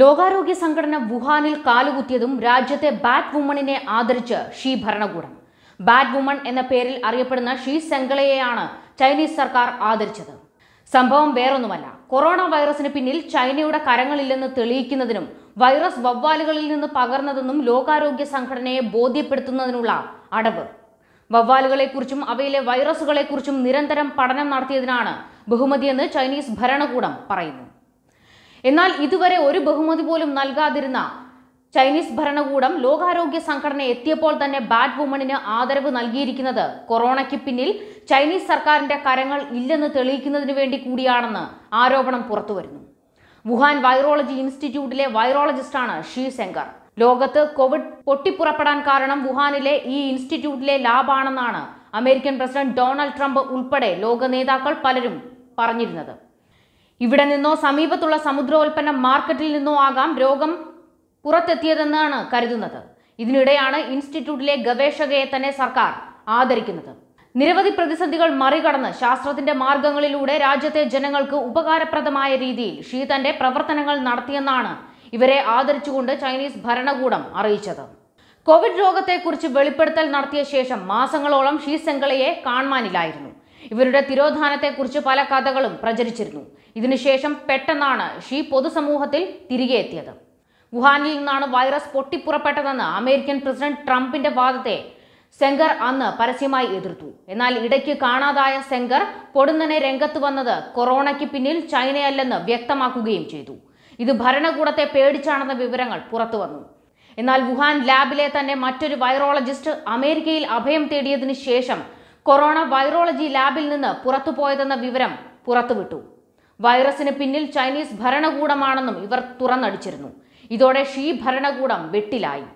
ലോകാരോഗ്യ സംഘടന വുഹാനിൽ കാലുകുത്തിയതും രാജ്യത്തെ ബാറ്റ് വുമണിനെ ആദരിച്ച് ഷീ ഭരണകൂടം ബാറ്റ് വുമൺ എന്ന പേരിൽ അറിയപ്പെടുന്ന ഷീ സെങ്കളയെയാണ് ചൈനീസ് സർക്കാർ ആദരിച്ചത് സംഭവം വേറൊന്നുമല്ല കൊറോണ വൈറസിന് പിന്നിൽ ചൈനയുടെ കരങ്ങളില്ലെന്ന് തെളിയിക്കുന്നതിനും വൈറസ് വവ്വാലുകളിൽ നിന്ന് പകർന്നതെന്നും ലോകാരോഗ്യ സംഘടനയെ ബോധ്യപ്പെടുത്തുന്നതിനുള്ള അടവ് വവ്വാലുകളെക്കുറിച്ചും അവയിലെ വൈറസുകളെക്കുറിച്ചും നിരന്തരം പഠനം നടത്തിയതിനാണ് ബഹുമതിയെന്ന് ചൈനീസ് ഭരണകൂടം പറയുന്നു എന്നാൽ ഇതുവരെ ഒരു ബഹുമതി പോലും നൽകാതിരുന്ന ചൈനീസ് ഭരണകൂടം ലോകാരോഗ്യ സംഘടന എത്തിയപ്പോൾ തന്നെ ബാഡ് വുമണിന് ആദരവ് നൽകിയിരിക്കുന്നത് കൊറോണയ്ക്ക് പിന്നിൽ ചൈനീസ് സർക്കാരിന്റെ കരങ്ങൾ ഇല്ലെന്ന് തെളിയിക്കുന്നതിന് വേണ്ടി കൂടിയാണെന്ന് ആരോപണം പുറത്തുവരുന്നു വുഹാൻ വൈറോളജി ഇൻസ്റ്റിറ്റ്യൂട്ടിലെ വൈറോളജിസ്റ്റാണ് ഷീ ശങ്കർ ലോകത്ത് കോവിഡ് പൊട്ടിപ്പുറപ്പെടാൻ കാരണം വുഹാനിലെ ഈ ഇൻസ്റ്റിറ്റ്യൂട്ടിലെ ലാബാണെന്നാണ് അമേരിക്കൻ പ്രസിഡന്റ് ഡൊണാൾഡ് ട്രംപ് ഉൾപ്പെടെ ലോക നേതാക്കൾ പലരും പറഞ്ഞിരുന്നത് ഇവിടെ നിന്നോ സമീപത്തുള്ള സമുദ്രോൽപ്പന്ന മാർക്കറ്റിൽ നിന്നോ ആകാം രോഗം പുറത്തെത്തിയതെന്നാണ് കരുതുന്നത് ഇതിനിടെയാണ് ഇൻസ്റ്റിറ്റ്യൂട്ടിലെ ഗവേഷകയെ തന്നെ സർക്കാർ ആദരിക്കുന്നത് നിരവധി പ്രതിസന്ധികൾ മറികടന്ന് ശാസ്ത്രത്തിന്റെ മാർഗങ്ങളിലൂടെ രാജ്യത്തെ ജനങ്ങൾക്ക് ഉപകാരപ്രദമായ രീതിയിൽ ഷീ തന്റെ പ്രവർത്തനങ്ങൾ നടത്തിയെന്നാണ് ഇവരെ ആദരിച്ചുകൊണ്ട് ചൈനീസ് ഭരണകൂടം അറിയിച്ചത് കോവിഡ് രോഗത്തെക്കുറിച്ച് വെളിപ്പെടുത്തൽ നടത്തിയ ശേഷം മാസങ്ങളോളം ഷീ സെങ്കളയെ കാണുവാനില്ലായിരുന്നു ഇവരുടെ തിരോധാനത്തെക്കുറിച്ച് പല കഥകളും പ്രചരിച്ചിരുന്നു ഇതിനുശേഷം പെട്ടെന്നാണ് ഷീ പൊതുസമൂഹത്തിൽ തിരികെ എത്തിയത് വുഹാനിൽ നിന്നാണ് വൈറസ് പൊട്ടിപ്പുറപ്പെട്ടതെന്ന് അമേരിക്കൻ പ്രസിഡന്റ് ട്രംപിന്റെ വാദത്തെ സെങ്കർ അന്ന് പരസ്യമായി എതിർത്തു എന്നാൽ ഇടയ്ക്ക് കാണാതായ സെങ്കർ പൊടുന്നനെ രംഗത്ത് വന്നത് കൊറോണയ്ക്ക് പിന്നിൽ ചൈനയല്ലെന്ന് വ്യക്തമാക്കുകയും ചെയ്തു ഇത് ഭരണകൂടത്തെ പേടിച്ചാണെന്ന വിവരങ്ങൾ പുറത്തുവന്നു എന്നാൽ വുഹാൻ ലാബിലെ തന്നെ മറ്റൊരു വൈറോളജിസ്റ്റ് അമേരിക്കയിൽ അഭയം തേടിയതിനു ശേഷം കൊറോണ വൈറോളജി ലാബിൽ നിന്ന് പുറത്തുപോയതെന്ന വിവരം പുറത്തുവിട്ടു വൈറസിന് പിന്നിൽ ചൈനീസ് ഭരണകൂടമാണെന്നും ഇവർ തുറന്നടിച്ചിരുന്നു ഇതോടെ ഷീ ഭരണകൂടം വെട്ടിലായി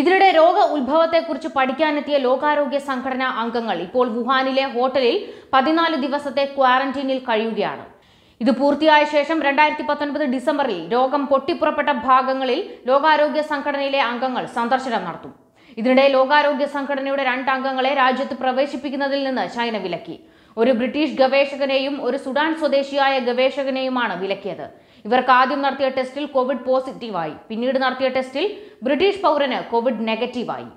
ഇതിനിടെ രോഗ ഉത്ഭവത്തെക്കുറിച്ച് പഠിക്കാനെത്തിയ ലോകാരോഗ്യ സംഘടനാ അംഗങ്ങൾ ഇപ്പോൾ വുഹാനിലെ ഹോട്ടലിൽ പതിനാല് ദിവസത്തെ ക്വാറന്റീനിൽ കഴിയുകയാണ് ഇത് പൂർത്തിയായ ശേഷം രണ്ടായിരത്തി പത്തൊൻപത് ഡിസംബറിൽ രോഗം പൊട്ടിപ്പുറപ്പെട്ട ഭാഗങ്ങളിൽ ലോകാരോഗ്യ സംഘടനയിലെ അംഗങ്ങൾ സന്ദർശനം നടത്തും ഇതിനിടെ ലോകാരോഗ്യ സംഘടനയുടെ രണ്ടംഗങ്ങളെ രാജ്യത്ത് പ്രവേശിപ്പിക്കുന്നതിൽ നിന്ന് ചൈന വിലക്കി ഒരു ബ്രിട്ടീഷ് ഗവേഷകനെയും ഒരു സുഡാൻ സ്വദേശിയായ ഗവേഷകനെയുമാണ് വിലക്കിയത് ഇവർക്ക് ആദ്യം നടത്തിയ ടെസ്റ്റിൽ കോവിഡ് പോസിറ്റീവായി പിന്നീട് നടത്തിയ ടെസ്റ്റിൽ ബ്രിട്ടീഷ് പൗരന് കോവിഡ് നെഗറ്റീവായി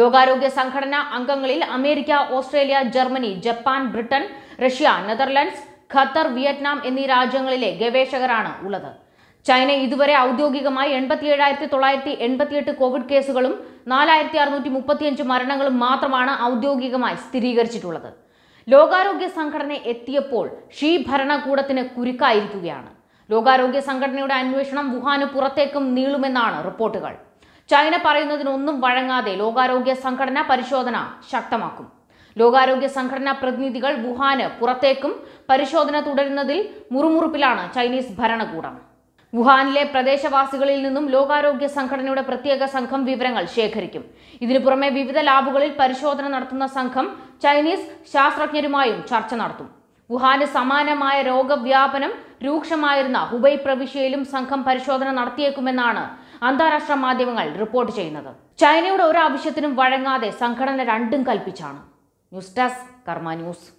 ലോകാരോഗ്യ സംഘടന അംഗങ്ങളിൽ America Australia Germany Japan Britain Russia Netherlands Qatar Vietnam എന്നീ രാജ്യങ്ങളിലെ ഗവേഷകരാണ് ഉള്ളത് ചൈന ഇതുവരെ ഔദ്യോഗികമായി ഏഴായിരത്തി തൊള്ളായിരത്തി എൺപത്തിയെട്ട് കോവിഡ് കേസുകളും നാലായിരത്തി അറുന്നൂറ്റി മുപ്പത്തിയഞ്ച് മരണങ്ങളും മാത്രമാണ് ഔദ്യോഗികമായി സ്ഥിരീകരിച്ചിട്ടുള്ളത് ലോകാരോഗ്യ സംഘടന എത്തിയപ്പോൾ ഷീ ഭരണകൂടത്തിന് കുരുക്കായിരിക്കുകയാണ് ലോകാരോഗ്യ സംഘടനയുടെ അന്വേഷണം വുഹാന് പുറത്തേക്കും നീളുമെന്നാണ് റിപ്പോർട്ടുകൾ ചൈന പറയുന്നതിനൊന്നും വഴങ്ങാതെ ലോകാരോഗ്യ സംഘടന പരിശോധന ശക്തമാക്കും ലോകാരോഗ്യ സംഘടനാ പ്രതിനിധികൾ വുഹാന് പുറത്തേക്കും പരിശോധന തുടരുന്നതിൽ മുറുമുറുപ്പിലാണ് ചൈനീസ് ഭരണകൂടം വുഹാനിലെ പ്രദേശവാസികളിൽ നിന്നും ലോകാരോഗ്യ സംഘടനയുടെ പ്രത്യേക സംഘം വിവരങ്ങൾ ശേഖരിക്കും ഇതിനു പുറമെ വിവിധ ലാബുകളിൽ പരിശോധന നടത്തുന്ന സംഘം ചൈനീസ് ശാസ്ത്രജ്ഞരുമായും ചർച്ച നടത്തും വുഹാന് സമാനമായ രോഗവ്യാപനം രൂക്ഷമായിരുന്ന ഹുബൈ പ്രവിശ്യയിലും സംഘം പരിശോധന നടത്തിയേക്കുമെന്നാണ് അന്താരാഷ്ട്ര മാധ്യമങ്ങൾ റിപ്പോർട്ട് ചെയ്യുന്നത് ചൈനയുടെ ഒരാവശ്യത്തിനും വഴങ്ങാതെ സംഘടന രണ്ടും കൽപ്പിച്ചാണ് ന്യൂസ് ഡെസ്ക് കർമ്മ ന്യൂസ്